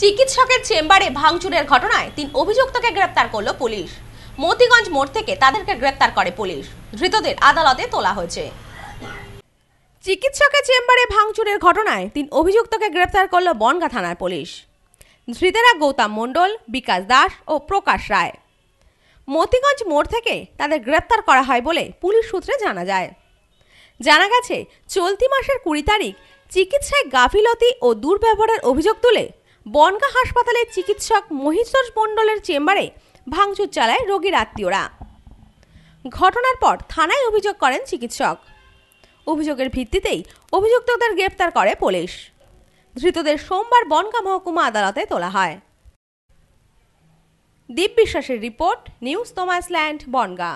চিকিৎসকের চেম্বারে ভাঙচুরের ঘটনায় তিন অভিযুক্তকে গ্রেপ্তার করল পুলিশ মতিগঞ্জ মোড় থেকে তাদেরকে গ্রেপ্তার করে পুলিশ ধৃতদের আদালতে তোলা হয়েছে চিকিৎসকের চেম্বারে ভাঙচুরের ঘটনায় তিন অভিযুক্তকে গ্রেপ্তার করল বনগা থানার পুলিশ ধৃতেরা গৌতম মণ্ডল বিকাশ দাস ও প্রকাশ রায় মতিগঞ্জ মোড় থেকে তাদের গ্রেপ্তার করা হয় বলে পুলিশ সূত্রে জানা যায় জানা গেছে চলতি মাসের কুড়ি তারিখ চিকিৎসায় গাফিলতি ও দুর্ব্যবহারের অভিযোগ তুলে বনগা হাসপাতালের চিকিৎসক মহিষ মণ্ডলের চেম্বারে ভাঙচুর চালায় রোগীর আত্মীয়রা ঘটনার পর থানায় অভিযোগ করেন চিকিৎসক অভিযোগের ভিত্তিতেই অভিযুক্তদের গ্রেপ্তার করে পুলিশ ধৃতদের সোমবার বনগা মহকুমা আদালতে তোলা হয় দীপ বিশ্বাসের রিপোর্ট নিউজ তোমাস ল্যান্ড বনগা